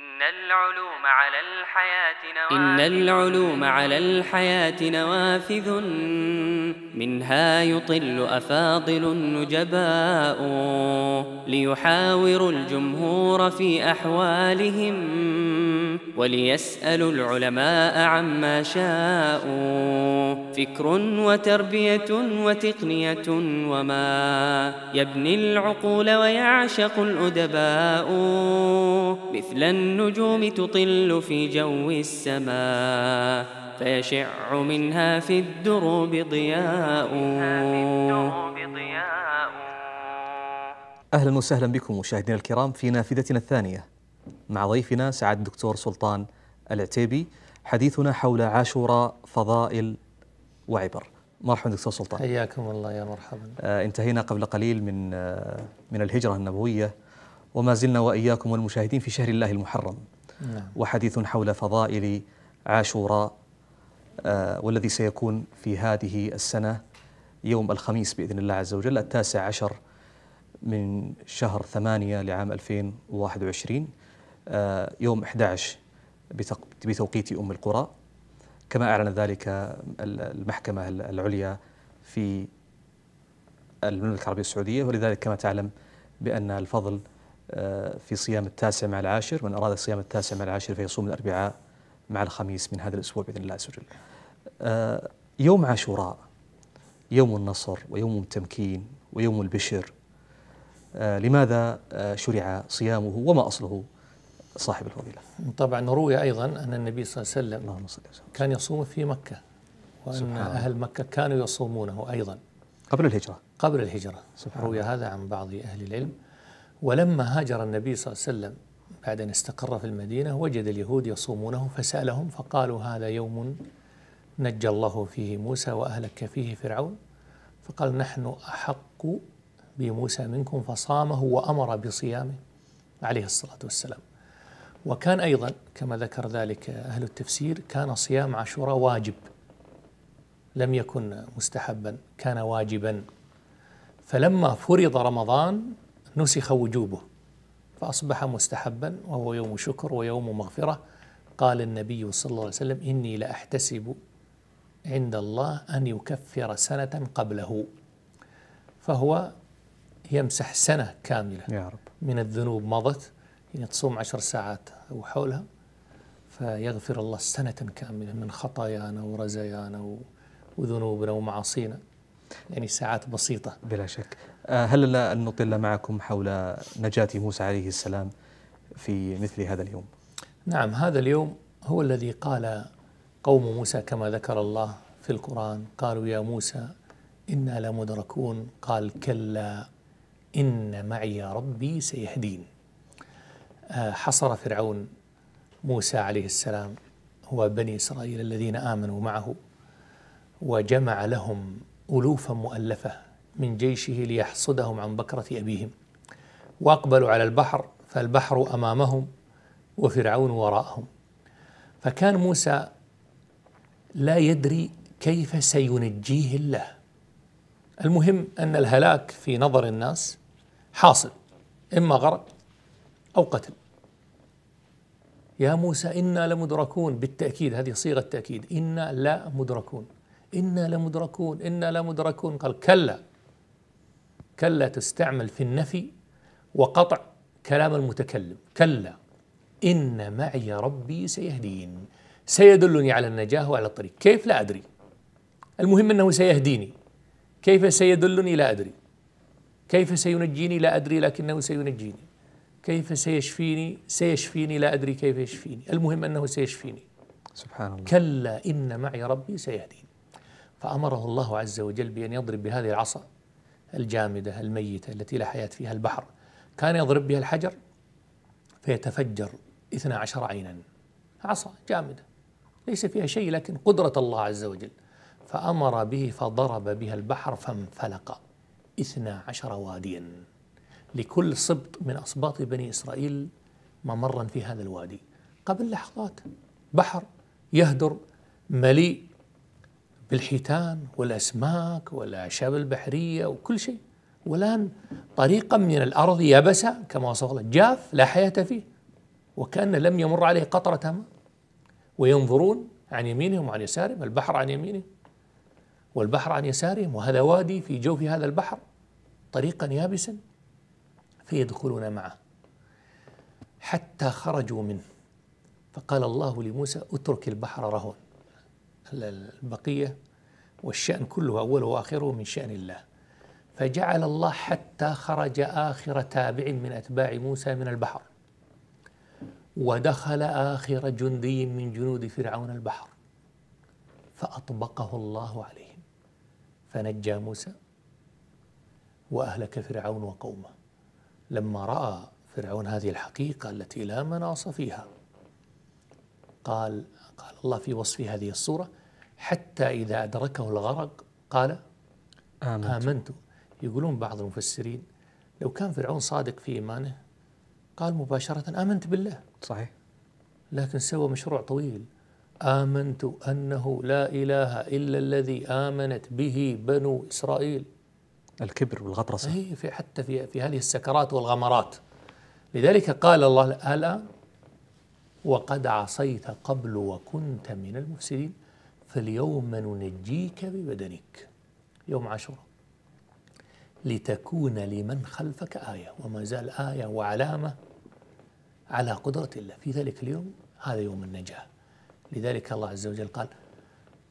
إن العلوم على الحياة نوافذ منها يطل أفاضل النجباء ليحاوروا الجمهور في أحوالهم وليسألوا العلماء عما شاءوا فكر وتربية وتقنية وما يبني العقول ويعشق الأدباء مثلا النجوم تطل في جو السماء فيشع منها في الدروب ضياء أهلا وسهلا بكم مشاهدينا الكرام في نافذتنا الثانية مع ضيفنا سعد الدكتور سلطان العتيبي حديثنا حول عاشوراء فضائل وعبر مرحبا دكتور سلطان حياكم الله يا مرحبا آه انتهينا قبل قليل من آه من الهجرة النبوية وما زلنا وإياكم والمشاهدين في شهر الله المحرم نعم. وحديث حول فضائل عاشوراء آه والذي سيكون في هذه السنة يوم الخميس بإذن الله عز وجل التاسع عشر من شهر ثمانية لعام 2021 آه يوم 11 بتوقيت أم القرى كما أعلن ذلك المحكمة العليا في المملكة العربية السعودية ولذلك كما تعلم بأن الفضل آه، في صيام التاسع مع العاشر من أراد صيام التاسع مع العاشر فيصوم الأربعاء مع الخميس من هذا الأسبوع بإذن الله عز وجل آه، يوم عاشوراء يوم النصر ويوم التمكين ويوم البشر آه، لماذا شرع صيامه وما أصله صاحب الفضيلة طبعا روي أيضا أن النبي صلى الله عليه وسلم كان يصوم في مكة وأن أهل مكة كانوا يصومونه أيضا قبل الهجرة قبل الهجرة روي هذا عن بعض أهل العلم ولما هاجر النبي صلى الله عليه وسلم بعد أن استقر في المدينة وجد اليهود يصومونه فسألهم فقالوا هذا يوم نجى الله فيه موسى وأهلك فيه فرعون فقال نحن أحق بموسى منكم فصامه وأمر بصيامه عليه الصلاة والسلام وكان أيضا كما ذكر ذلك أهل التفسير كان صيام عاشوراء واجب لم يكن مستحبا كان واجبا فلما فرض رمضان نسخ وجوبه فأصبح مستحبا وهو يوم شكر ويوم مغفرة قال النبي صلى الله عليه وسلم إني لأحتسب عند الله أن يكفر سنة قبله فهو يمسح سنة كاملة يا رب. من الذنوب مضت يعني تصوم عشر ساعات أو حولها فيغفر الله سنة كاملة من خطايانا ورزايانا وذنوبنا ومعاصينا يعني ساعات بسيطة بلا شك آه، هل لا أن نطل معكم حول نجاة موسى عليه السلام في مثل هذا اليوم نعم هذا اليوم هو الذي قال قوم موسى كما ذكر الله في القرآن قالوا يا موسى إنا لمدركون قال كلا إن معي ربي سيهدين آه، حصر فرعون موسى عليه السلام هو بني إسرائيل الذين آمنوا معه وجمع لهم ألوفا مؤلفة من جيشه ليحصدهم عن بكرة أبيهم وأقبلوا على البحر فالبحر أمامهم وفرعون وراءهم فكان موسى لا يدري كيف سينجيه الله المهم أن الهلاك في نظر الناس حاصل إما غرق أو قتل يا موسى إنا لمدركون بالتأكيد هذه صيغة تأكيد إنا لا مدركون إنا لمدركون إنا لمدركون قال كلا كلا تستعمل في النفي وقطع كلام المتكلم كلا إن معي ربي سيهدين سيدلني على النجاة وعلى الطريق كيف لا أدري المهم أنه سيهديني كيف سيدلني لا أدري كيف سينجيني لا أدري لكنه سينجيني كيف سيشفيني سيشفيني لا أدري كيف يشفيني المهم أنه سيشفيني سبحان الله كلا إن معي ربي سيهديني فأمره الله عز وجل بأن يضرب بهذه العصا الجامدة الميتة التي لا حياة فيها البحر كان يضرب بها الحجر فيتفجر اثنا عشر عينا عصا جامدة ليس فيها شيء لكن قدرة الله عز وجل فأمر به فضرب بها البحر فانفلق اثنا عشر واديا لكل سبط من أسباط بني إسرائيل ممرا في هذا الوادي قبل لحظات بحر يهدر مليء بالحيتان والأسماك والأعشاب البحرية وكل شيء والآن طريقا من الأرض يبسة كما وصف الله جاف لا حياة فيه وكأن لم يمر عليه قطرة ماء وينظرون عن يمينهم وعن يسارهم البحر عن يمينهم والبحر عن يسارهم وهذا وادي في جوف هذا البحر طريقا يابسا فيدخلون معه حتى خرجوا منه فقال الله لموسى اترك البحر رهون البقية والشأن كله أوله وآخره من شأن الله فجعل الله حتى خرج آخر تابع من أتباع موسى من البحر ودخل آخر جندي من جنود فرعون البحر فأطبقه الله عليهم فنجى موسى وأهلك فرعون وقومه لما رأى فرعون هذه الحقيقة التي لا مناص فيها قال قال الله في وصف هذه الصورة حتى إذا أدركه الغرق قال آمنت, آمنت. يقولون بعض المفسرين لو كان فرعون صادق في إيمانه قال مباشرة آمنت بالله صحيح لكن سوى مشروع طويل آمنت أنه لا إله إلا الذي آمنت به بنو إسرائيل الكبر والغطرسة أي في حتى في, في هذه السكرات والغمرات لذلك قال الله الآن وقد عصيت قبل وكنت من المفسدين فاليوم ننجيك ببدنك يوم عاشوراء لتكون لمن خلفك آية وما زال آية وعلامة على قدرة الله في ذلك اليوم هذا يوم النجاة لذلك الله عز وجل قال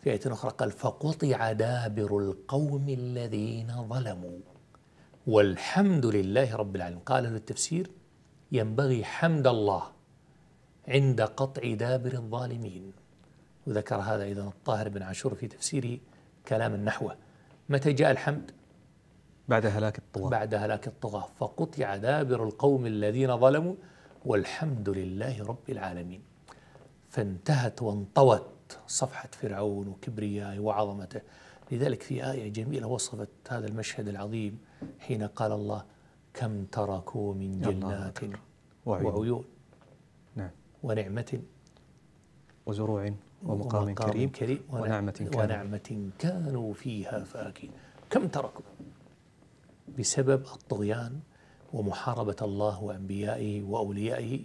في آية أخرى قال فقطع دابر القوم الذين ظلموا والحمد لله رب العالمين قال في التفسير ينبغي حمد الله عند قطع دابر الظالمين وذكر هذا أيضا الطاهر بن عاشور في تفسيره كلام النحوة متى جاء الحمد؟ بعد هلاك الطغاة بعد هلاك الطغاة فقطع دابر القوم الذين ظلموا والحمد لله رب العالمين فانتهت وانطوت صفحة فرعون وكبريائه وعظمته لذلك في آية جميلة وصفت هذا المشهد العظيم حين قال الله كم تركوا من جنات وعيون, وعيون نعم ونعمة وزروع ومقام, ومقام كريم, كريم ونعمة, كانوا ونعمة كانوا فيها فاكين كم تركوا بسبب الطغيان ومحاربة الله وأنبيائه وأوليائه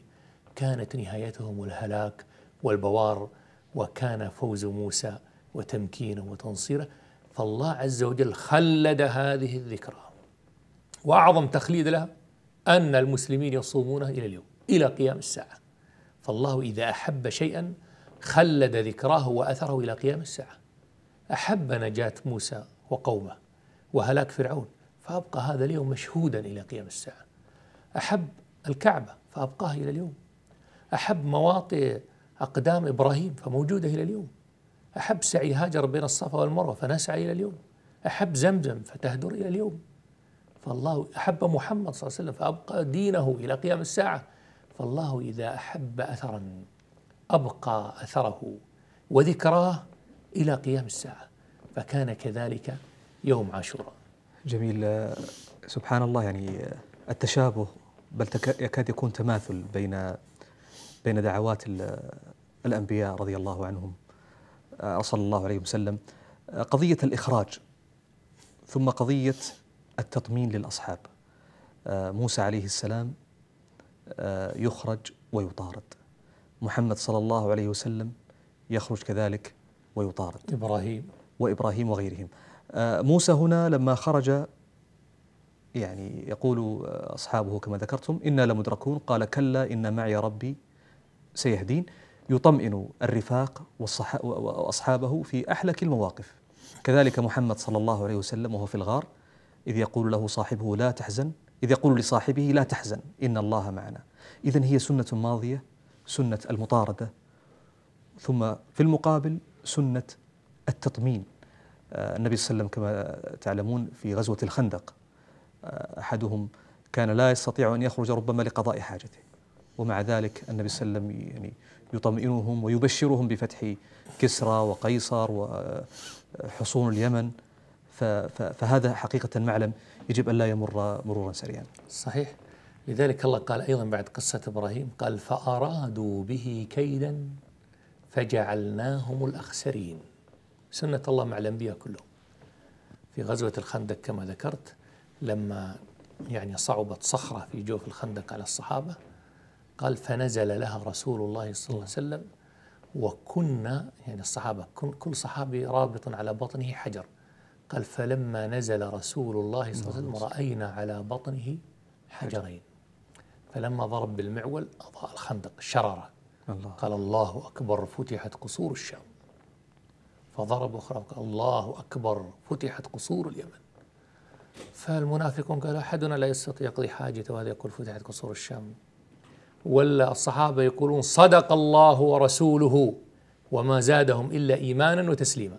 كانت نهايتهم الهلاك والبوار وكان فوز موسى وتمكينه وتنصيره فالله عز وجل خلد هذه الذكرى وأعظم تخليد لها أن المسلمين يصومونها إلى اليوم إلى قيام الساعة فالله إذا أحب شيئا خلد ذكراه واثره الى قيام الساعه احب نجاه موسى وقومه وهلاك فرعون فابقى هذا اليوم مشهودا الى قيام الساعه احب الكعبه فابقاها الى اليوم احب مواطئ اقدام ابراهيم فموجوده الى اليوم احب سعي هاجر بين الصفا والمروه فنسعى الى اليوم احب زمزم فتهدر الى اليوم فالله احب محمد صلى الله عليه وسلم فابقى دينه الى قيام الساعه فالله اذا احب اثرا أبقى أثره وذكراه إلى قيام الساعة فكان كذلك يوم عاشوراء جميل آه، سبحان الله يعني آه، التشابه بل يكاد يكون تماثل بين بين دعوات الأنبياء رضي الله عنهم آه، صلى الله عليه وسلم قضية الإخراج ثم قضية التطمين للأصحاب موسى عليه السلام يخرج ويطارد محمد صلى الله عليه وسلم يخرج كذلك ويطارد إبراهيم وإبراهيم وغيرهم آه، موسى هنا لما خرج يعني يقول آه، أصحابه كما ذكرتم إنا لمدركون قال كلا إن معي ربي سيهدين يطمئن الرفاق وأصحابه في أحلك المواقف كذلك محمد صلى الله عليه وسلم وهو في الغار إذ يقول له صاحبه لا تحزن إذ يقول لصاحبه لا تحزن إن الله معنا إذا هي سنة ماضية سنة المطاردة ثم في المقابل سنة التطمين آه، النبي صلى الله عليه وسلم كما تعلمون في غزوة الخندق آه، أحدهم كان لا يستطيع أن يخرج ربما لقضاء حاجته ومع ذلك النبي صلى الله عليه وسلم يعني يطمئنهم ويبشرهم بفتح كسرى وقيصر وحصون آه، اليمن فهذا حقيقة معلم يجب أن لا يمر مرورا سريعا صحيح لذلك الله قال أيضا بعد قصة إبراهيم قال فأرادوا به كيدا فجعلناهم الأخسرين سنة الله مع الأنبياء كلهم في غزوة الخندق كما ذكرت لما يعني صعبت صخرة في جوف الخندق على الصحابة قال فنزل لها رسول الله صلى الله عليه وسلم وكنا يعني الصحابة كل صحابي رابط على بطنه حجر قال فلما نزل رسول الله صلى الله عليه وسلم رأينا على بطنه حجرين فلما ضرب بالمعول أضاء الخندق شررة الله. قال الله أكبر فتحت قصور الشام فضرب أخرى قال الله أكبر فتحت قصور اليمن فالمنافقون قالوا أحدنا لا يستطيع يقضي حاجته وهذا يقول فتحت قصور الشام ولا الصحابة يقولون صدق الله ورسوله وما زادهم إلا إيمانا وتسليما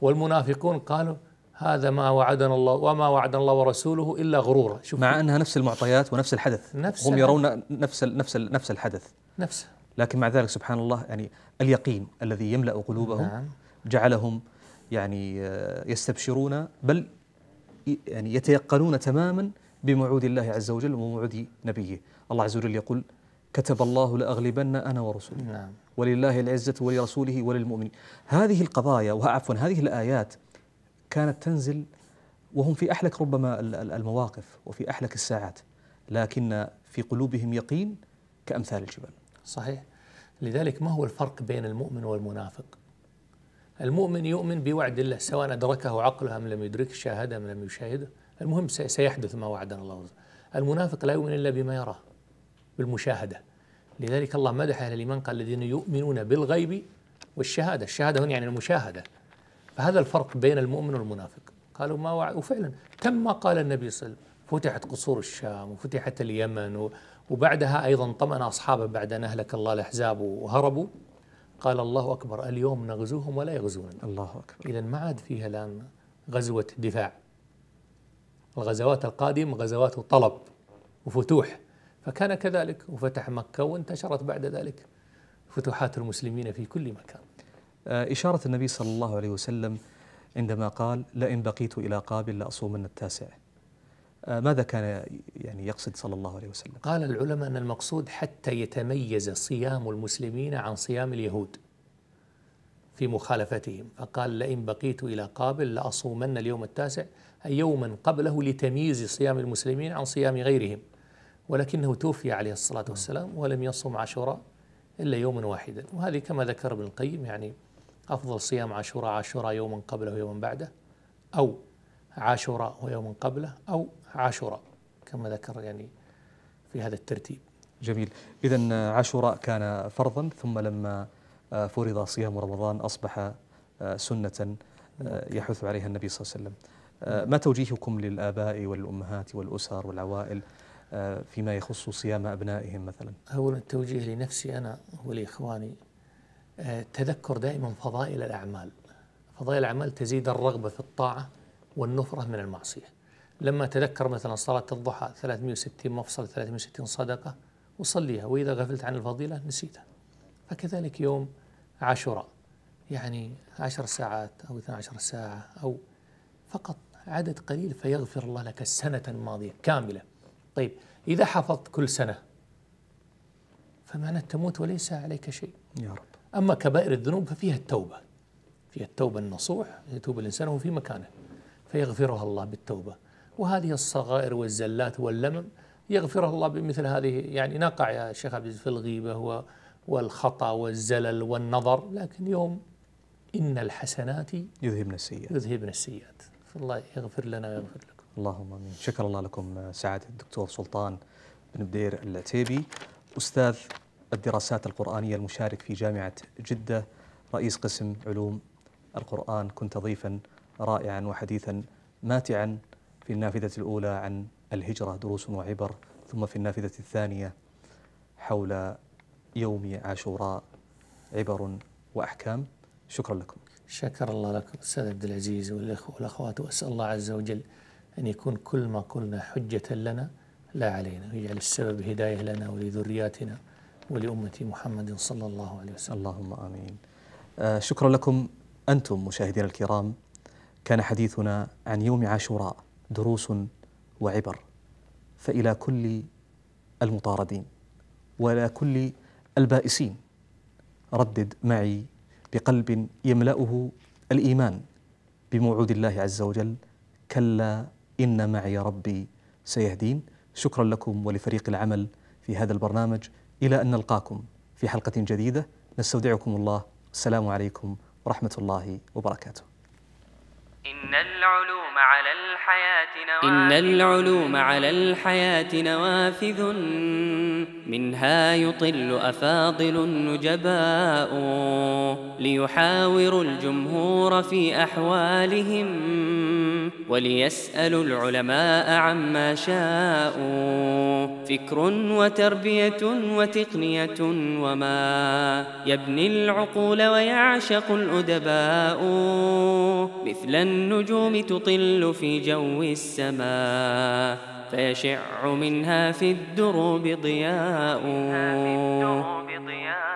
والمنافقون قالوا هذا ما وعدنا الله وما وعدنا الله ورسوله الا غرورا شوف مع انها نفس المعطيات ونفس الحدث نفس هم يرون نفس نفس نفس الحدث نفسه لكن مع ذلك سبحان الله يعني اليقين الذي يملا قلوبهم نعم جعلهم يعني آه، يستبشرون بل يعني يتيقنون تماما بموعود الله عز وجل وموعود نبيه الله عز وجل يقول كتب الله لأغلبن أنا ورسولي نعم. ولله العزة ولرسوله وللمؤمنين هذه القضايا وعفوا هذه الآيات كانت تنزل وهم في احلك ربما المواقف وفي احلك الساعات لكن في قلوبهم يقين كامثال الجبال. صحيح. لذلك ما هو الفرق بين المؤمن والمنافق؟ المؤمن يؤمن بوعد الله سواء ادركه عقله ام لم يدركه شاهده ام لم يشاهده، المهم سيحدث ما وعدنا الله وزر. المنافق لا يؤمن الا بما يراه بالمشاهده. لذلك الله مدح اهل الايمان قال الذين يؤمنون بالغيب والشهاده، الشهاده هنا يعني المشاهده. هذا الفرق بين المؤمن والمنافق قالوا ما وعد وفعلا كم ما قال النبي صلى الله عليه وسلم فتحت قصور الشام وفتحت اليمن وبعدها أيضا طمأن أصحابه بعد أن أهلك الله الأحزاب وهربوا قال الله أكبر اليوم نغزوهم ولا يغزون الله أكبر إذا ما عاد فيها الآن غزوة دفاع الغزوات القادمة غزوات طلب وفتوح فكان كذلك وفتح مكة وانتشرت بعد ذلك فتوحات المسلمين في كل مكان آه، إشارة النبي صلى الله عليه وسلم عندما قال لئن بقيت إلى قابل لأصومن التاسع آه، ماذا كان يعني يقصد صلى الله عليه وسلم قال العلماء أن المقصود حتى يتميز صيام المسلمين عن صيام اليهود في مخالفتهم فقال لئن بقيت إلى قابل لأصومن اليوم التاسع أي يوما قبله لتمييز صيام المسلمين عن صيام غيرهم ولكنه توفي عليه الصلاة والسلام ولم يصم عاشوراء إلا يوما واحدا وهذه كما ذكر ابن القيم يعني أفضل صيام عاشوراء عاشوراء يوما قبله ويوما بعده أو عاشوراء ويوما قبله أو عاشوراء كما ذكر يعني في هذا الترتيب جميل إذا عاشوراء كان فرضا ثم لما فرض صيام رمضان أصبح سنة آه، نعم. يحث عليها النبي صلى الله عليه وسلم آه، ما توجيهكم للآباء والأمهات والأسر والعوائل آه، فيما يخص صيام أبنائهم مثلا أولا التوجيه لنفسي أنا ولإخواني تذكر دائما فضائل الأعمال فضائل الأعمال تزيد الرغبة في الطاعة والنفرة من المعصية لما تذكر مثلا صلاة الضحى 360 مفصل 360 صدقة وصليها وإذا غفلت عن الفضيلة نسيتها فكذلك يوم عاشوراء يعني عشر ساعات أو 12 ساعة أو فقط عدد قليل فيغفر الله لك السنة الماضية كاملة طيب إذا حفظت كل سنة فمعنى تموت وليس عليك شيء يا رب أما كبائر الذنوب ففيها التوبة فيها التوبة النصوح يتوب الإنسان وهو في مكانه فيغفرها الله بالتوبة وهذه الصغائر والزلات واللمم يغفرها الله بمثل هذه يعني نقع يا شيخ عبد في الغيبة والخطأ والزلل والنظر لكن يوم إن الحسنات يذهبن السيئات يذهبن السيئات فالله يغفر لنا ويغفر لكم اللهم امين شكر الله لكم سعاده الدكتور سلطان بن بدير العتيبي استاذ الدراسات القرآنية المشارك في جامعة جدة رئيس قسم علوم القرآن كنت ضيفا رائعا وحديثا ماتعا في النافذة الأولى عن الهجرة دروس وعبر ثم في النافذة الثانية حول يوم عاشوراء عبر وأحكام شكرا لكم شكر الله لكم أستاذ عبد العزيز والأخوات وأسأل الله عز وجل أن يكون كل ما قلنا حجة لنا لا علينا ويجعل السبب هداية لنا ولذرياتنا ولأمة محمد صلى الله عليه وسلم اللهم آمين آه، شكرا لكم أنتم مشاهدينا الكرام كان حديثنا عن يوم عاشوراء دروس وعبر فإلى كل المطاردين وإلى كل البائسين ردد معي بقلب يملأه الإيمان بموعود الله عز وجل كلا إن معي ربي سيهدين شكرا لكم ولفريق العمل في هذا البرنامج إلى أن نلقاكم في حلقة جديدة نستودعكم الله السلام عليكم ورحمة الله وبركاته إن العلوم على الحياة نوافذ إن العلوم على الحياة نوافذ منها يطل أفاضل النجباء ليحاوروا الجمهور في أحوالهم وليسألوا العلماء عما شاءوا فكر وتربية وتقنية وما يبني العقول ويعشق الأدباء مثل النجوم تطل في جو السماء فيشع منها في الدروب ضياء في الدروب ضياء